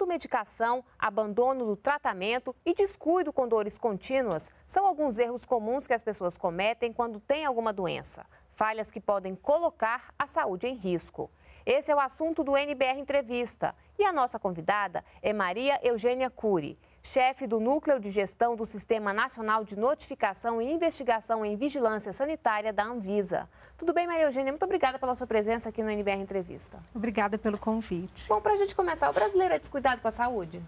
automedicação, abandono do tratamento e descuido com dores contínuas são alguns erros comuns que as pessoas cometem quando têm alguma doença. Falhas que podem colocar a saúde em risco. Esse é o assunto do NBR Entrevista. E a nossa convidada é Maria Eugênia Cury chefe do Núcleo de Gestão do Sistema Nacional de Notificação e Investigação em Vigilância Sanitária da Anvisa. Tudo bem, Maria Eugênia? Muito obrigada pela sua presença aqui no NBR Entrevista. Obrigada pelo convite. Bom, para a gente começar, o brasileiro é descuidado com a saúde?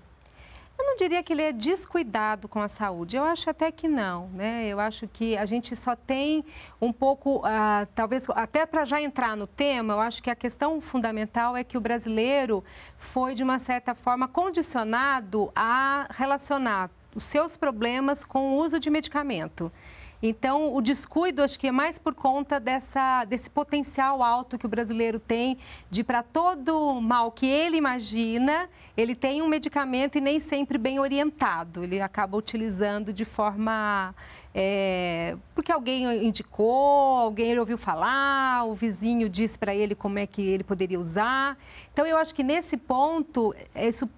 Eu não diria que ele é descuidado com a saúde, eu acho até que não, né? Eu acho que a gente só tem um pouco, uh, talvez até para já entrar no tema, eu acho que a questão fundamental é que o brasileiro foi, de uma certa forma, condicionado a relacionar os seus problemas com o uso de medicamento. Então, o descuido acho que é mais por conta dessa, desse potencial alto que o brasileiro tem de, para todo mal que ele imagina, ele tem um medicamento e nem sempre bem orientado. Ele acaba utilizando de forma é, porque alguém indicou, alguém ouviu falar, o vizinho disse para ele como é que ele poderia usar. Então, eu acho que nesse ponto, é, isso,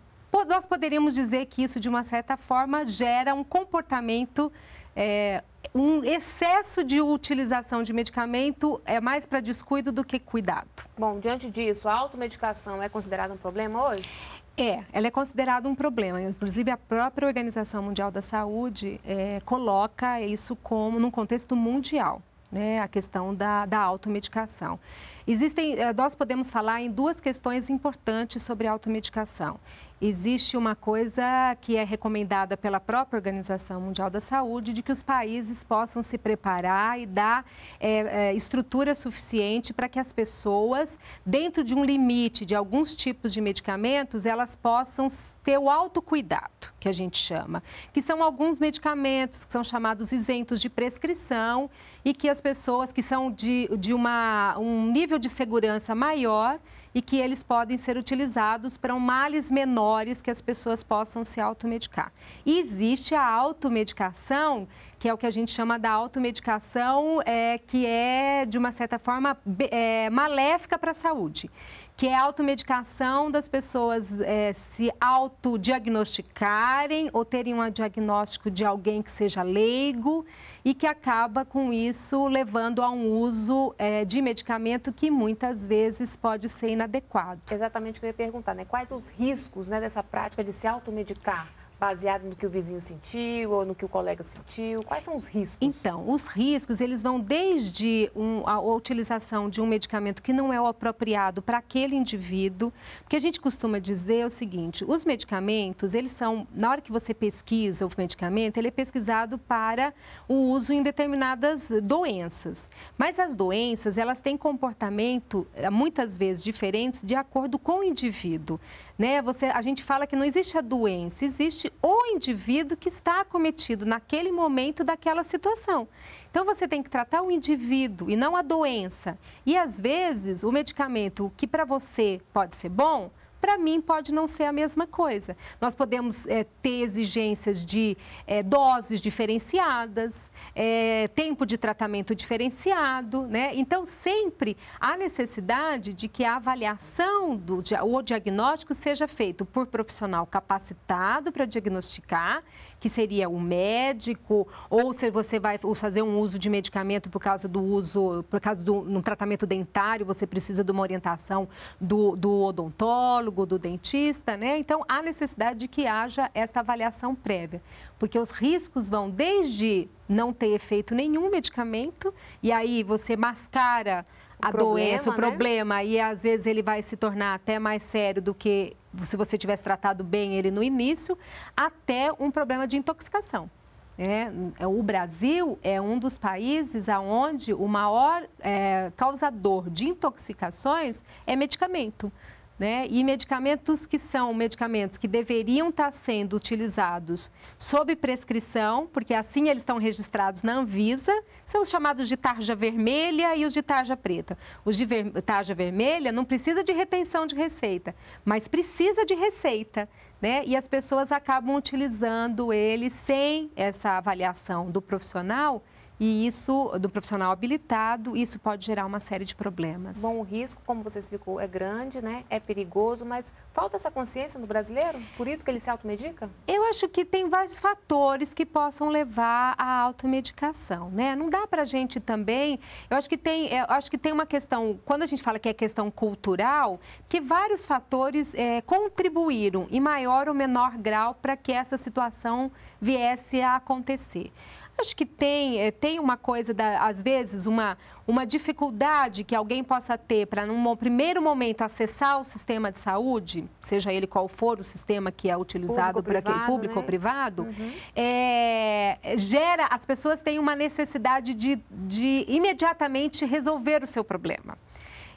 nós poderíamos dizer que isso, de uma certa forma, gera um comportamento é, um excesso de utilização de medicamento é mais para descuido do que cuidado. Bom, diante disso, a automedicação é considerada um problema hoje? É, ela é considerada um problema. Inclusive, a própria Organização Mundial da Saúde é, coloca isso como num contexto mundial. Né, a questão da, da automedicação. Existem, é, nós podemos falar em duas questões importantes sobre automedicação existe uma coisa que é recomendada pela própria Organização Mundial da Saúde, de que os países possam se preparar e dar é, é, estrutura suficiente para que as pessoas, dentro de um limite de alguns tipos de medicamentos, elas possam ter o autocuidado, que a gente chama, que são alguns medicamentos que são chamados isentos de prescrição e que as pessoas que são de, de uma, um nível de segurança maior e que eles podem ser utilizados para males menores que as pessoas possam se automedicar. E existe a automedicação que é o que a gente chama da automedicação, é, que é, de uma certa forma, é, maléfica para a saúde que é a automedicação das pessoas é, se autodiagnosticarem ou terem um diagnóstico de alguém que seja leigo e que acaba com isso levando a um uso é, de medicamento que muitas vezes pode ser inadequado. Exatamente o que eu ia perguntar, né? Quais os riscos né, dessa prática de se automedicar? baseado no que o vizinho sentiu ou no que o colega sentiu? Quais são os riscos? Então, os riscos, eles vão desde um, a utilização de um medicamento que não é o apropriado para aquele indivíduo, porque a gente costuma dizer o seguinte, os medicamentos, eles são, na hora que você pesquisa o medicamento, ele é pesquisado para o uso em determinadas doenças. Mas as doenças, elas têm comportamento, eh, muitas vezes, diferentes de acordo com o indivíduo né? Você, a gente fala que não existe a doença, existe o indivíduo que está acometido naquele momento daquela situação. Então você tem que tratar o indivíduo e não a doença. E às vezes o medicamento que para você pode ser bom, para mim pode não ser a mesma coisa. Nós podemos é, ter exigências de é, doses diferenciadas, é, tempo de tratamento diferenciado, né? Então, sempre há necessidade de que a avaliação do, ou diagnóstico seja feito por profissional capacitado para diagnosticar que seria o médico, ou se você vai fazer um uso de medicamento por causa do uso, por causa do no tratamento dentário, você precisa de uma orientação do, do odontólogo, do dentista, né? Então, há necessidade de que haja esta avaliação prévia, porque os riscos vão desde não ter efeito nenhum medicamento, e aí você mascara a doença, o né? problema, e às vezes ele vai se tornar até mais sério do que se você tivesse tratado bem ele no início, até um problema de intoxicação. É, é o Brasil é um dos países onde o maior é, causador de intoxicações é medicamento né? E medicamentos que são medicamentos que deveriam estar tá sendo utilizados sob prescrição, porque assim eles estão registrados na Anvisa, são os chamados de tarja vermelha e os de tarja preta. Os de ver... tarja vermelha não precisa de retenção de receita, mas precisa de receita. Né? E as pessoas acabam utilizando ele sem essa avaliação do profissional e isso, do profissional habilitado, isso pode gerar uma série de problemas. Bom, o risco, como você explicou, é grande, né? É perigoso, mas falta essa consciência no brasileiro? Por isso que ele se automedica? Eu acho que tem vários fatores que possam levar à automedicação, né? Não dá pra gente também... Eu acho que tem, eu acho que tem uma questão... Quando a gente fala que é questão cultural, que vários fatores é, contribuíram, em maior ou menor grau, para que essa situação viesse a acontecer. Acho que tem, eh, tem uma coisa, da, às vezes, uma, uma dificuldade que alguém possa ter para, num primeiro momento, acessar o sistema de saúde, seja ele qual for o sistema que é utilizado por aquele público né? ou privado, uhum. é, gera, as pessoas têm uma necessidade de, de imediatamente resolver o seu problema.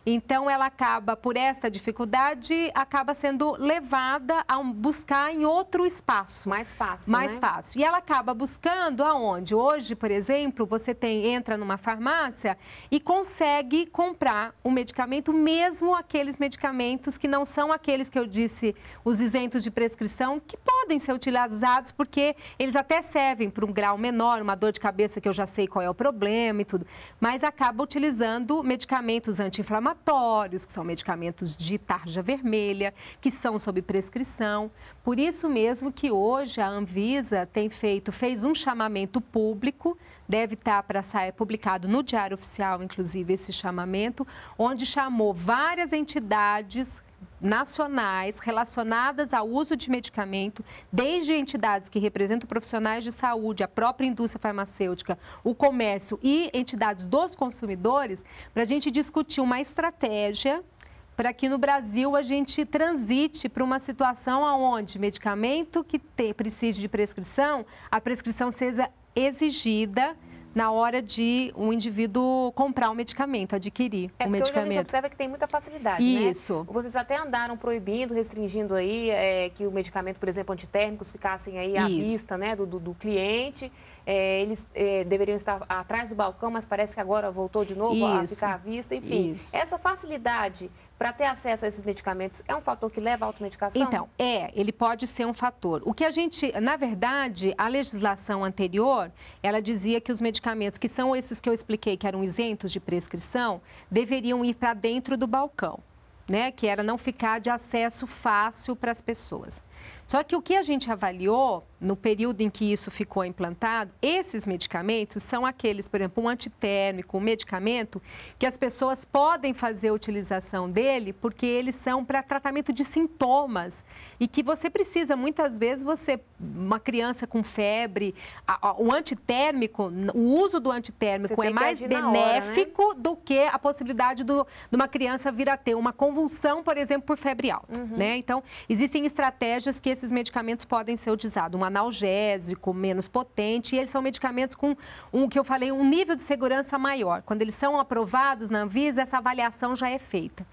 Então ela acaba por essa dificuldade, acaba sendo levada a buscar em outro espaço. Mais fácil. Mais né? fácil. E ela acaba buscando aonde? Hoje, por exemplo, você tem entra numa farmácia e consegue comprar um medicamento, mesmo aqueles medicamentos que não são aqueles que eu disse, os isentos de prescrição, que podem ser utilizados porque eles até servem para um grau menor, uma dor de cabeça que eu já sei qual é o problema e tudo, mas acaba utilizando medicamentos anti-inflamatórios anti-inflamatórios, que são medicamentos de tarja vermelha, que são sob prescrição. Por isso mesmo que hoje a Anvisa tem feito, fez um chamamento público, deve estar tá para sair é publicado no Diário Oficial, inclusive, esse chamamento, onde chamou várias entidades nacionais relacionadas ao uso de medicamento, desde entidades que representam profissionais de saúde, a própria indústria farmacêutica, o comércio e entidades dos consumidores, para a gente discutir uma estratégia para que no Brasil a gente transite para uma situação onde medicamento que te, precise de prescrição, a prescrição seja exigida na hora de um indivíduo comprar um medicamento, adquirir é um medicamento. Hoje a gente observa que tem muita facilidade, né? Isso. Né? Vocês até andaram proibindo, restringindo aí é, que o medicamento, por exemplo, antitérmicos ficassem aí à Isso. vista né, do, do, do cliente. É, eles é, deveriam estar atrás do balcão, mas parece que agora voltou de novo Isso. a ficar à vista. Enfim, Isso. essa facilidade para ter acesso a esses medicamentos é um fator que leva à automedicação? Então, é, ele pode ser um fator. O que a gente, na verdade, a legislação anterior, ela dizia que os medicamentos, que são esses que eu expliquei, que eram isentos de prescrição, deveriam ir para dentro do balcão, né? Que era não ficar de acesso fácil para as pessoas. Só que o que a gente avaliou no período em que isso ficou implantado, esses medicamentos são aqueles, por exemplo, um antitérmico, um medicamento que as pessoas podem fazer utilização dele porque eles são para tratamento de sintomas e que você precisa muitas vezes você uma criança com febre, a, a, o antitérmico, o uso do antitérmico é mais benéfico hora, né? do que a possibilidade do, de uma criança vir a ter uma convulsão, por exemplo, por febre alta, uhum. né? Então, existem estratégias que esses medicamentos podem ser utilizados. Um analgésico menos potente, e eles são medicamentos com um que eu falei, um nível de segurança maior. Quando eles são aprovados na Anvisa, essa avaliação já é feita.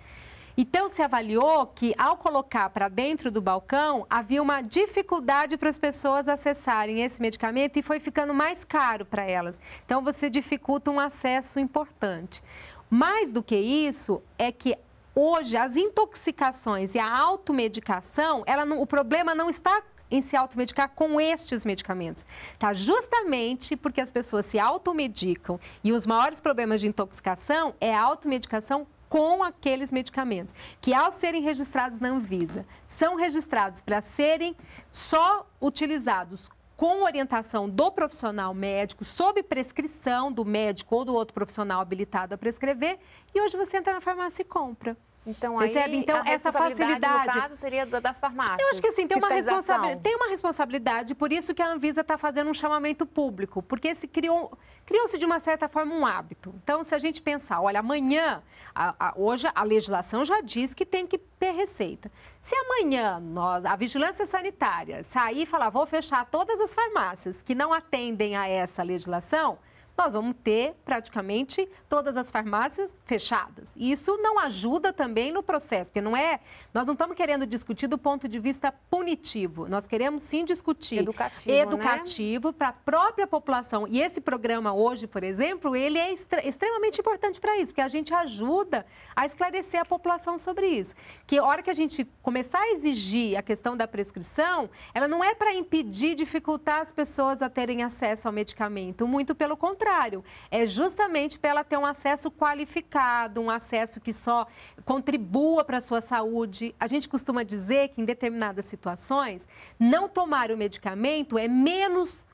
Então, se avaliou que ao colocar para dentro do balcão, havia uma dificuldade para as pessoas acessarem esse medicamento e foi ficando mais caro para elas. Então, você dificulta um acesso importante. Mais do que isso, é que hoje as intoxicações e a automedicação, ela não, o problema não está em se automedicar com estes medicamentos. Tá? Justamente porque as pessoas se automedicam e os maiores problemas de intoxicação é a automedicação com aqueles medicamentos, que ao serem registrados na Anvisa, são registrados para serem só utilizados com orientação do profissional médico, sob prescrição do médico ou do outro profissional habilitado a prescrever. E hoje você entra na farmácia e compra. Então, Percebe? Aí, então, essa facilidade. No caso, seria das farmácias. Eu acho que sim, tem uma, responsabilidade, tem uma responsabilidade, por isso que a Anvisa está fazendo um chamamento público, porque se criou, criou-se de uma certa forma um hábito. Então, se a gente pensar, olha, amanhã, a, a, hoje a legislação já diz que tem que ter receita. Se amanhã nós, a vigilância sanitária sair e falar, vou fechar todas as farmácias que não atendem a essa legislação, nós vamos ter praticamente todas as farmácias fechadas. E isso não ajuda também no processo, porque não é. Nós não estamos querendo discutir do ponto de vista punitivo. Nós queremos sim discutir educativo, né? educativo né? para a própria população. E esse programa hoje, por exemplo, ele é extremamente importante para isso, porque a gente ajuda a esclarecer a população sobre isso. Que a hora que a gente começar a exigir a questão da prescrição, ela não é para impedir, dificultar as pessoas a terem acesso ao medicamento. Muito pelo contrário contrário, é justamente para ela ter um acesso qualificado, um acesso que só contribua para a sua saúde. A gente costuma dizer que em determinadas situações, não tomar o medicamento é menos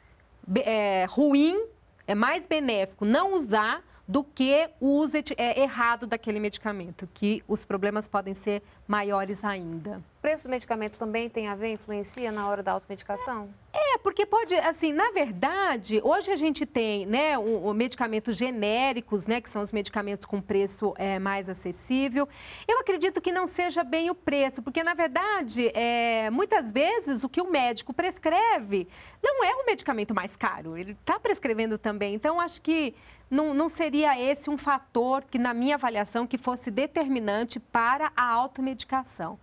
é, ruim, é mais benéfico não usar do que o uso é, errado daquele medicamento, que os problemas podem ser maiores ainda preço do medicamento também tem a ver, influencia na hora da automedicação? É, porque pode, assim, na verdade, hoje a gente tem, né, o, o medicamentos genéricos, né, que são os medicamentos com preço é, mais acessível. Eu acredito que não seja bem o preço, porque, na verdade, é, muitas vezes o que o médico prescreve não é o medicamento mais caro, ele está prescrevendo também. Então, acho que não, não seria esse um fator que, na minha avaliação, que fosse determinante para a automedicação.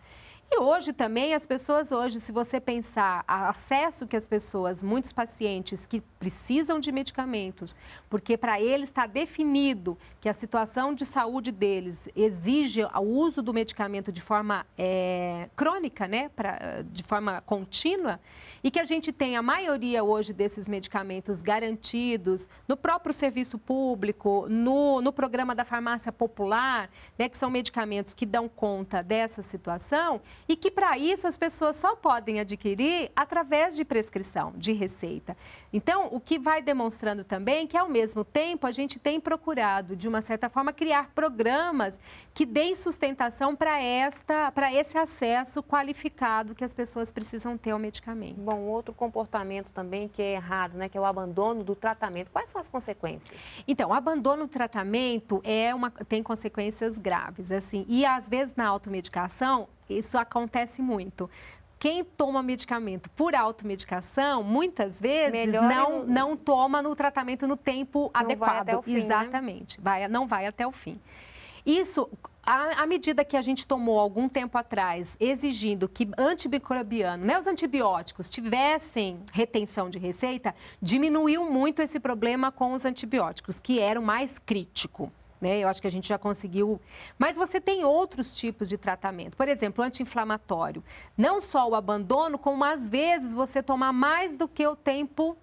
E hoje também as pessoas hoje, se você pensar o acesso que as pessoas, muitos pacientes que precisam de medicamentos, porque para eles está definido que a situação de saúde deles exige o uso do medicamento de forma é, crônica, né, pra, de forma contínua, e que a gente tem a maioria hoje desses medicamentos garantidos no próprio serviço público, no, no programa da farmácia popular, né, que são medicamentos que dão conta dessa situação e que para isso as pessoas só podem adquirir através de prescrição, de receita. Então, o que vai demonstrando também que ao mesmo tempo a gente tem procurado de uma certa forma criar programas que deem sustentação para esta, para esse acesso qualificado que as pessoas precisam ter ao medicamento. Bom, outro comportamento também que é errado, né, que é o abandono do tratamento. Quais são as consequências? Então, abandono do tratamento é uma tem consequências graves, assim, e às vezes na automedicação isso acontece muito quem toma medicamento por automedicação, muitas vezes não, não toma no tratamento no tempo não adequado. Vai fim, né? Exatamente. Né? Vai, não vai até o fim. Isso, à medida que a gente tomou algum tempo atrás, exigindo que antimicrobiano, né, os antibióticos, tivessem retenção de receita, diminuiu muito esse problema com os antibióticos, que era o mais crítico. Né? Eu acho que a gente já conseguiu. Mas você tem outros tipos de tratamento. Por exemplo, anti-inflamatório. Não só o abandono, como às vezes você tomar mais do que o tempo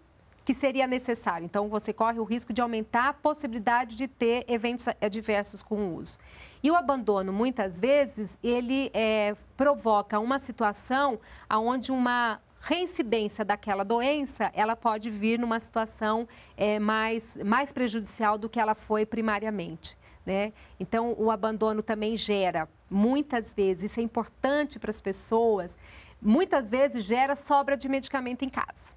que seria necessário. Então, você corre o risco de aumentar a possibilidade de ter eventos adversos com o uso. E o abandono, muitas vezes, ele é, provoca uma situação onde uma reincidência daquela doença, ela pode vir numa situação é, mais, mais prejudicial do que ela foi primariamente. Né? Então, o abandono também gera, muitas vezes, isso é importante para as pessoas, muitas vezes gera sobra de medicamento em casa.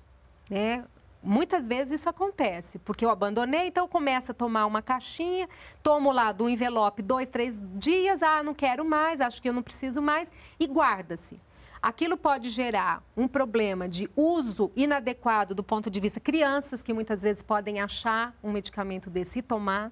Né? Muitas vezes isso acontece, porque eu abandonei, então começa a tomar uma caixinha, tomo lá do envelope dois, três dias, ah, não quero mais, acho que eu não preciso mais, e guarda-se. Aquilo pode gerar um problema de uso inadequado do ponto de vista crianças, que muitas vezes podem achar um medicamento desse e tomar.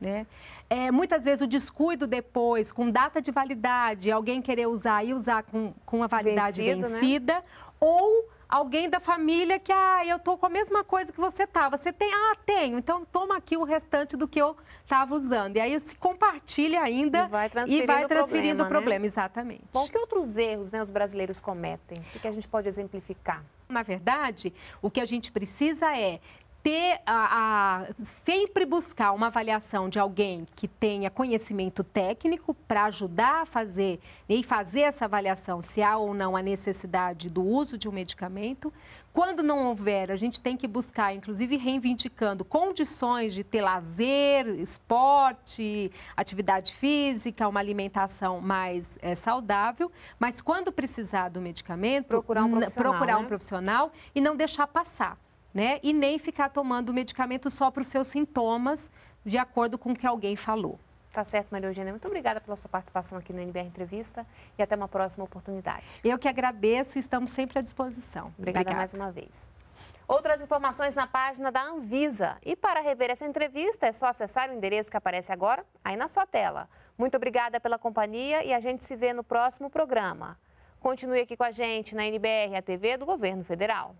Né? É, muitas vezes o descuido depois, com data de validade, alguém querer usar e usar com, com a validade né? vencida, né? ou alguém da família que, ah, eu tô com a mesma coisa que você tava. Tá. Você tem? Ah, tenho. Então toma aqui o restante do que eu tava usando. E aí se compartilha ainda e vai transferindo, e vai transferindo o problema, o né? problema né? exatamente. Bom, que outros erros né, os brasileiros cometem? O que a gente pode exemplificar? Na verdade, o que a gente precisa é ter a, a, sempre buscar uma avaliação de alguém que tenha conhecimento técnico para ajudar a fazer e fazer essa avaliação se há ou não a necessidade do uso de um medicamento. Quando não houver, a gente tem que buscar, inclusive reivindicando condições de ter lazer, esporte, atividade física, uma alimentação mais é, saudável. Mas quando precisar do medicamento, procurar um profissional, procurar um né? profissional e não deixar passar né? E nem ficar tomando medicamento só para os seus sintomas, de acordo com o que alguém falou. Tá certo, Maria Eugênia. Muito obrigada pela sua participação aqui no NBR Entrevista e até uma próxima oportunidade. Eu que agradeço e estamos sempre à disposição. Obrigada, obrigada. mais uma vez. Outras informações na página da Anvisa. E para rever essa entrevista, é só acessar o endereço que aparece agora aí na sua tela. Muito obrigada pela companhia e a gente se vê no próximo programa. Continue aqui com a gente na NBR, a TV do Governo Federal.